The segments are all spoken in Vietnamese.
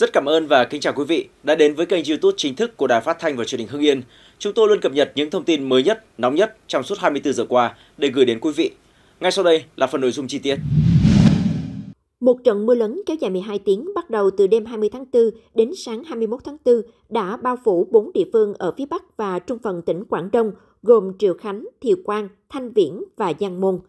Rất cảm ơn và kính chào quý vị đã đến với kênh YouTube chính thức của Đài Phát thanh và Truyền hình Hưng Yên. Chúng tôi luôn cập nhật những thông tin mới nhất, nóng nhất trong suốt 24 giờ qua để gửi đến quý vị. Ngay sau đây là phần nội dung chi tiết. Một trận mưa lớn kéo dài 12 tiếng bắt đầu từ đêm 20 tháng 4 đến sáng 21 tháng 4 đã bao phủ 4 địa phương ở phía Bắc và trung phần tỉnh Quảng Đông, gồm Triệu Khánh, Thiều Quang, Thanh Viễn và Giang Môn.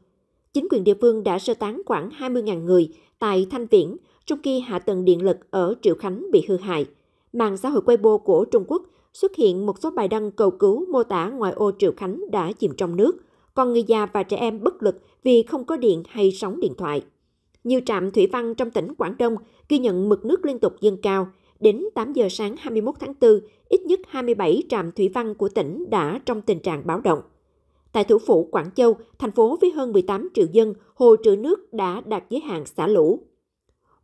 Chính quyền địa phương đã sơ tán khoảng 20.000 người tại Thanh Viễn, trong khi hạ tầng điện lực ở Triệu Khánh bị hư hại. Mạng xã hội Weibo của Trung Quốc xuất hiện một số bài đăng cầu cứu mô tả ngoại ô Triệu Khánh đã chìm trong nước, còn người già và trẻ em bất lực vì không có điện hay sóng điện thoại. Nhiều trạm thủy văn trong tỉnh Quảng Đông ghi nhận mực nước liên tục dâng cao. Đến 8 giờ sáng 21 tháng 4, ít nhất 27 trạm thủy văn của tỉnh đã trong tình trạng báo động. Tại thủ phủ Quảng Châu, thành phố với hơn 18 triệu dân, hồ trữ nước đã đạt giới hạn xả lũ.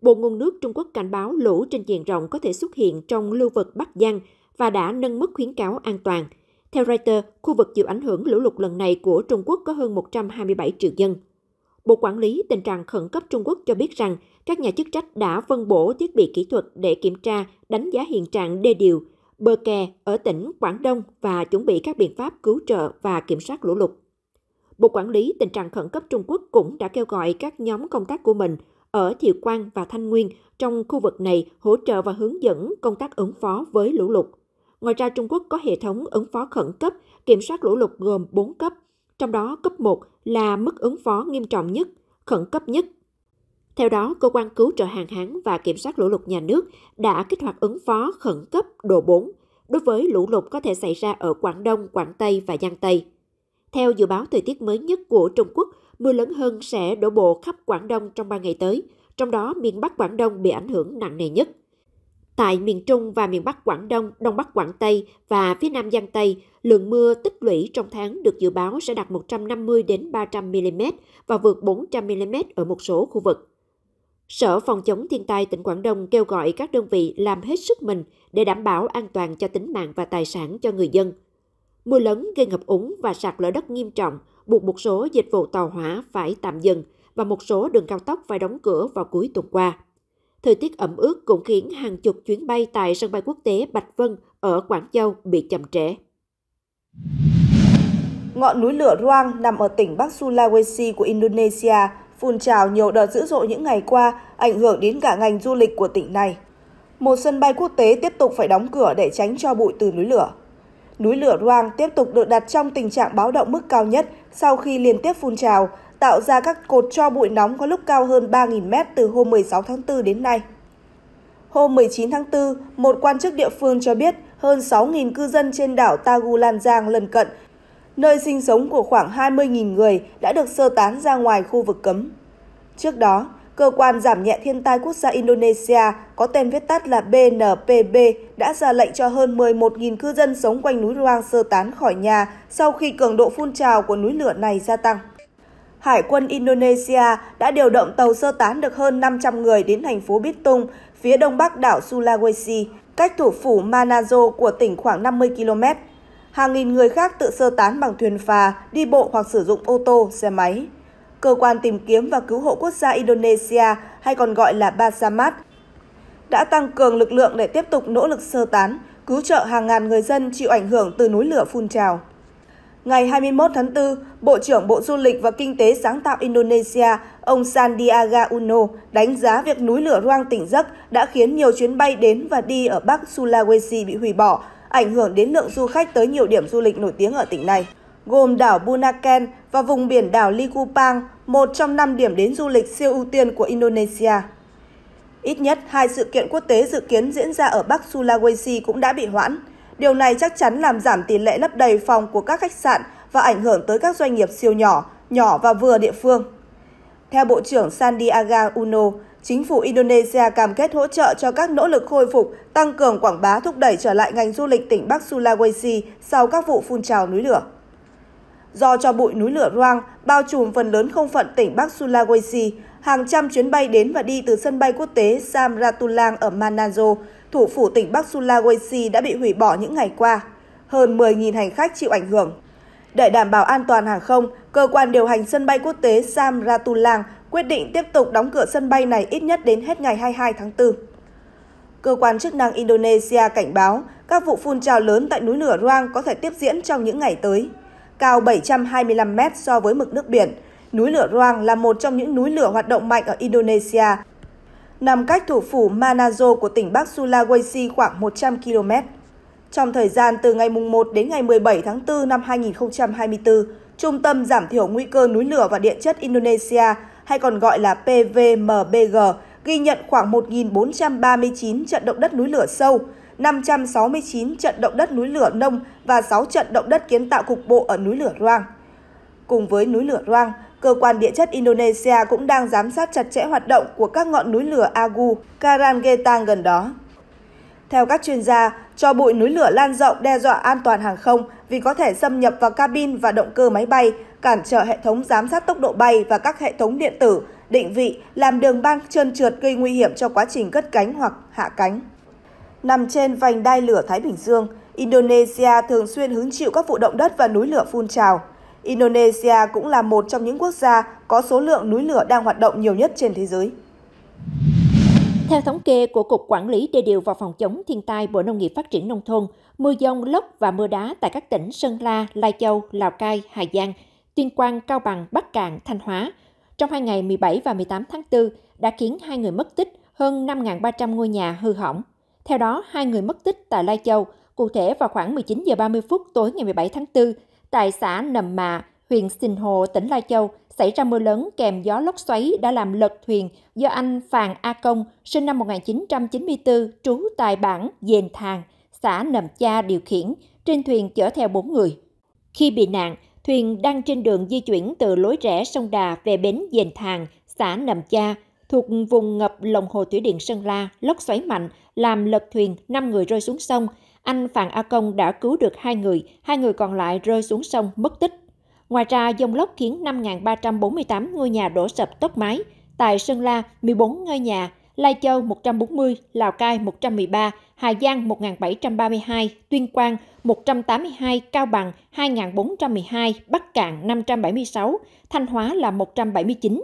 Bộ Nguồn nước Trung Quốc cảnh báo lũ trên diện rộng có thể xuất hiện trong lưu vực Bắc Giang và đã nâng mức khuyến cáo an toàn. Theo Reuters, khu vực chịu ảnh hưởng lũ lụt lần này của Trung Quốc có hơn 127 triệu dân. Bộ Quản lý Tình trạng Khẩn cấp Trung Quốc cho biết rằng các nhà chức trách đã phân bổ thiết bị kỹ thuật để kiểm tra, đánh giá hiện trạng đê điều, bờ kè ở tỉnh Quảng Đông và chuẩn bị các biện pháp cứu trợ và kiểm soát lũ lụt. Bộ Quản lý Tình trạng Khẩn cấp Trung Quốc cũng đã kêu gọi các nhóm công tác của mình ở Thiệu Quang và Thanh Nguyên trong khu vực này hỗ trợ và hướng dẫn công tác ứng phó với lũ lụt. Ngoài ra, Trung Quốc có hệ thống ứng phó khẩn cấp, kiểm soát lũ lụt gồm 4 cấp, trong đó cấp 1 là mức ứng phó nghiêm trọng nhất, khẩn cấp nhất. Theo đó, Cơ quan Cứu trợ Hàng hán và Kiểm soát lũ lụt nhà nước đã kích hoạt ứng phó khẩn cấp độ 4 đối với lũ lụt có thể xảy ra ở Quảng Đông, Quảng Tây và Giang Tây. Theo dự báo thời tiết mới nhất của Trung Quốc, mưa lớn hơn sẽ đổ bộ khắp Quảng Đông trong 3 ngày tới, trong đó miền Bắc Quảng Đông bị ảnh hưởng nặng nề nhất. Tại miền Trung và miền Bắc Quảng Đông, Đông Bắc Quảng Tây và phía Nam Giang Tây, lượng mưa tích lũy trong tháng được dự báo sẽ đạt 150 đến 300 mm và vượt 400 mm ở một số khu vực. Sở Phòng chống thiên tai tỉnh Quảng Đông kêu gọi các đơn vị làm hết sức mình để đảm bảo an toàn cho tính mạng và tài sản cho người dân. Mưa lớn gây ngập úng và sạt lở đất nghiêm trọng, buộc một số dịch vụ tàu hỏa phải tạm dừng và một số đường cao tốc phải đóng cửa vào cuối tuần qua. Thời tiết ẩm ướt cũng khiến hàng chục chuyến bay tại sân bay quốc tế Bạch Vân ở Quảng Châu bị chậm trễ. Ngọn núi lửa Ruang nằm ở tỉnh Bắc Sulawesi của Indonesia phun trào nhiều đợt dữ dội những ngày qua, ảnh hưởng đến cả ngành du lịch của tỉnh này. Một sân bay quốc tế tiếp tục phải đóng cửa để tránh cho bụi từ núi lửa núi lửa Ruang tiếp tục được đặt trong tình trạng báo động mức cao nhất sau khi liên tiếp phun trào, tạo ra các cột cho bụi nóng có lúc cao hơn 3.000 mét từ hôm 16 tháng 4 đến nay. Hôm 19 tháng 4, một quan chức địa phương cho biết hơn 6.000 cư dân trên đảo Tagulangiang lân cận, nơi sinh sống của khoảng 20.000 người đã được sơ tán ra ngoài khu vực cấm. Trước đó, Cơ quan giảm nhẹ thiên tai quốc gia Indonesia có tên viết tắt là BNPB đã ra lệnh cho hơn 11.000 cư dân sống quanh núi Ruang sơ tán khỏi nhà sau khi cường độ phun trào của núi lửa này gia tăng. Hải quân Indonesia đã điều động tàu sơ tán được hơn 500 người đến thành phố Bitung, phía đông bắc đảo Sulawesi, cách thủ phủ Manado của tỉnh khoảng 50 km. Hàng nghìn người khác tự sơ tán bằng thuyền phà, đi bộ hoặc sử dụng ô tô, xe máy. Cơ quan tìm kiếm và cứu hộ quốc gia Indonesia hay còn gọi là Basamat đã tăng cường lực lượng để tiếp tục nỗ lực sơ tán, cứu trợ hàng ngàn người dân chịu ảnh hưởng từ núi lửa phun trào. Ngày 21 tháng 4, Bộ trưởng Bộ Du lịch và Kinh tế Sáng tạo Indonesia, ông Sandiaga Uno đánh giá việc núi lửa Ruang tỉnh giấc đã khiến nhiều chuyến bay đến và đi ở Bắc Sulawesi bị hủy bỏ, ảnh hưởng đến lượng du khách tới nhiều điểm du lịch nổi tiếng ở tỉnh này, gồm đảo Bunaken, và vùng biển đảo Likupang, một trong năm điểm đến du lịch siêu ưu tiên của Indonesia. Ít nhất hai sự kiện quốc tế dự kiến diễn ra ở Bắc Sulawesi cũng đã bị hoãn. Điều này chắc chắn làm giảm tỷ lệ lấp đầy phòng của các khách sạn và ảnh hưởng tới các doanh nghiệp siêu nhỏ, nhỏ và vừa địa phương. Theo Bộ trưởng Sandiaga Uno, chính phủ Indonesia cam kết hỗ trợ cho các nỗ lực khôi phục, tăng cường quảng bá thúc đẩy trở lại ngành du lịch tỉnh Bắc Sulawesi sau các vụ phun trào núi lửa. Do cho bụi núi lửa Roang bao trùm phần lớn không phận tỉnh Bắc Sulawesi, hàng trăm chuyến bay đến và đi từ sân bay quốc tế Sam Ratulang ở Manado, thủ phủ tỉnh Bắc Sulawesi đã bị hủy bỏ những ngày qua. Hơn 10.000 hành khách chịu ảnh hưởng. Để đảm bảo an toàn hàng không, cơ quan điều hành sân bay quốc tế Sam Ratulang quyết định tiếp tục đóng cửa sân bay này ít nhất đến hết ngày 22 tháng 4. Cơ quan chức năng Indonesia cảnh báo các vụ phun trào lớn tại núi lửa Ruang có thể tiếp diễn trong những ngày tới cao 725 mét so với mực nước biển. Núi lửa Ruang là một trong những núi lửa hoạt động mạnh ở Indonesia, nằm cách thủ phủ Manado của tỉnh Bắc Sulawesi khoảng 100 km. Trong thời gian từ ngày 1 đến ngày 17 tháng 4 năm 2024, Trung tâm Giảm thiểu Nguy cơ Núi lửa và Địa chất Indonesia, hay còn gọi là PVMBG, ghi nhận khoảng 1.439 trận động đất núi lửa sâu, 569 trận động đất núi lửa nông và 6 trận động đất kiến tạo cục bộ ở núi lửa Roang. Cùng với núi lửa Roang, cơ quan địa chất Indonesia cũng đang giám sát chặt chẽ hoạt động của các ngọn núi lửa Agu, Karangetang gần đó. Theo các chuyên gia, cho bụi núi lửa lan rộng đe dọa an toàn hàng không vì có thể xâm nhập vào cabin và động cơ máy bay, cản trở hệ thống giám sát tốc độ bay và các hệ thống điện tử, định vị, làm đường băng trơn trượt gây nguy hiểm cho quá trình cất cánh hoặc hạ cánh nằm trên vành đai lửa Thái Bình Dương, Indonesia thường xuyên hứng chịu các vụ động đất và núi lửa phun trào. Indonesia cũng là một trong những quốc gia có số lượng núi lửa đang hoạt động nhiều nhất trên thế giới. Theo thống kê của Cục Quản lý Đê điều và Phòng chống thiên tai Bộ Nông nghiệp Phát triển Nông thôn, mưa dông, lốc và mưa đá tại các tỉnh Sơn La, Lai Châu, Lào Cai, Hà Giang, Tuyên Quang, Cao Bằng, Bắc Cạn, Thanh Hóa trong hai ngày 17 và 18 tháng 4 đã khiến hai người mất tích, hơn 5.300 ngôi nhà hư hỏng. Theo đó, hai người mất tích tại Lai Châu, cụ thể vào khoảng 19 giờ 30 phút tối ngày 17 tháng 4, tại xã Nầm Mạ, huyện Sìn Hồ, tỉnh Lai Châu, xảy ra mưa lớn kèm gió lốc xoáy đã làm lật thuyền do anh Phàng A Công, sinh năm 1994, trú tại bản Dền Thàng, xã Nầm Cha điều khiển, trên thuyền chở theo bốn người. Khi bị nạn, thuyền đang trên đường di chuyển từ lối rẽ sông Đà về bến Dền Thàng, xã Nầm Cha, thuộc vùng ngập lòng hồ thủy điện Sơn La, lốc xoáy mạnh, làm lật thuyền, 5 người rơi xuống sông. Anh Phạm A Công đã cứu được hai người, hai người còn lại rơi xuống sông, mất tích. Ngoài ra, dông lốc khiến 5.348 ngôi nhà đổ sập tốc mái. Tại Sơn La, 14 ngôi nhà, Lai Châu 140, Lào Cai 113, Hà Giang 1732, Tuyên Quang 182, Cao Bằng 2412, Bắc Cạn 576, Thanh Hóa là 179.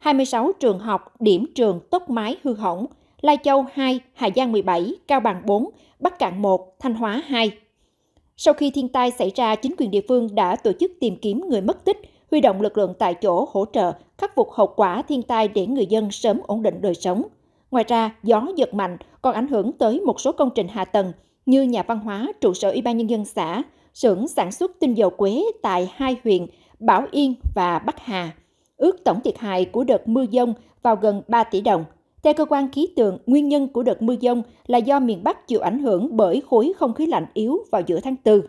26 trường học, điểm trường tốc mái hư hỏng, Lai Châu 2, Hà Giang 17, Cao Bằng 4, Bắc Cạn 1, Thanh Hóa 2. Sau khi thiên tai xảy ra, chính quyền địa phương đã tổ chức tìm kiếm người mất tích, huy động lực lượng tại chỗ hỗ trợ khắc phục hậu quả thiên tai để người dân sớm ổn định đời sống. Ngoài ra, gió giật mạnh còn ảnh hưởng tới một số công trình hạ tầng như nhà văn hóa, trụ sở Ủy ban nhân dân xã, xưởng sản xuất tinh dầu quế tại hai huyện Bảo Yên và Bắc Hà ước tổng thiệt hại của đợt mưa dông vào gần 3 tỷ đồng. Theo cơ quan khí tượng, nguyên nhân của đợt mưa dông là do miền Bắc chịu ảnh hưởng bởi khối không khí lạnh yếu vào giữa tháng 4.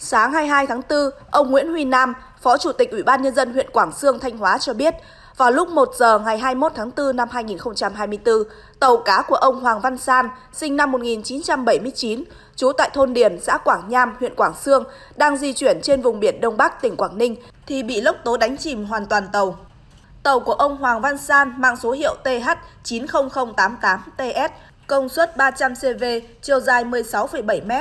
Sáng 22 tháng 4, ông Nguyễn Huy Nam, Phó Chủ tịch Ủy ban Nhân dân huyện Quảng Sương, Thanh Hóa cho biết, vào lúc 1 giờ ngày 21 tháng 4 năm 2024, tàu cá của ông Hoàng Văn San, sinh năm 1979, trú tại thôn Điền, xã Quảng Nham, huyện Quảng Sương, đang di chuyển trên vùng biển Đông Bắc, tỉnh Quảng Ninh, thì bị lốc tố đánh chìm hoàn toàn tàu. Tàu của ông Hoàng Văn San mang số hiệu TH90088TS, công suất 300 CV, chiều dài 16,7 m.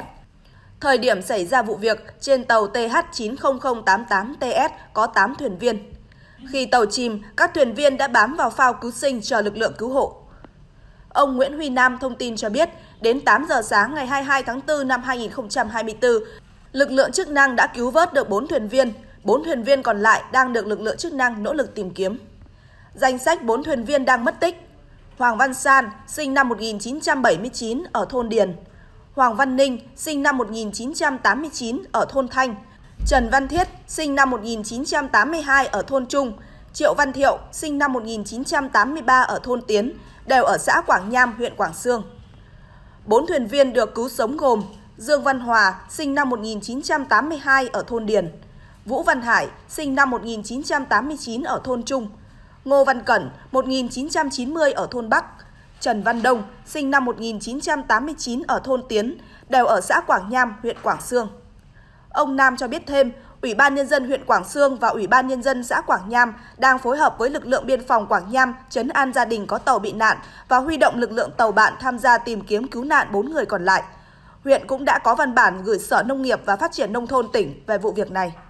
Thời điểm xảy ra vụ việc, trên tàu TH90088TS có 8 thuyền viên. Khi tàu chìm, các thuyền viên đã bám vào phao cứu sinh cho lực lượng cứu hộ. Ông Nguyễn Huy Nam thông tin cho biết, đến 8 giờ sáng ngày 22 tháng 4 năm 2024, lực lượng chức năng đã cứu vớt được 4 thuyền viên, 4 thuyền viên còn lại đang được lực lượng chức năng nỗ lực tìm kiếm. Danh sách 4 thuyền viên đang mất tích. Hoàng Văn San, sinh năm 1979 ở thôn Điền. Hoàng Văn Ninh, sinh năm 1989 ở thôn Thanh. Trần Văn Thiết, sinh năm 1982 ở thôn Trung, Triệu Văn Thiệu, sinh năm 1983 ở thôn Tiến, đều ở xã Quảng Nham, huyện Quảng Sương. Bốn thuyền viên được cứu sống gồm Dương Văn Hòa, sinh năm 1982 ở thôn Điền, Vũ Văn Hải, sinh năm 1989 ở thôn Trung, Ngô Văn Cẩn, 1990 ở thôn Bắc, Trần Văn Đông, sinh năm 1989 ở thôn Tiến, đều ở xã Quảng Nham, huyện Quảng Sương. Ông Nam cho biết thêm, Ủy ban Nhân dân huyện Quảng Sương và Ủy ban Nhân dân xã Quảng Nham đang phối hợp với lực lượng biên phòng Quảng Nham chấn an gia đình có tàu bị nạn và huy động lực lượng tàu bạn tham gia tìm kiếm cứu nạn 4 người còn lại. Huyện cũng đã có văn bản gửi Sở Nông nghiệp và Phát triển Nông thôn tỉnh về vụ việc này.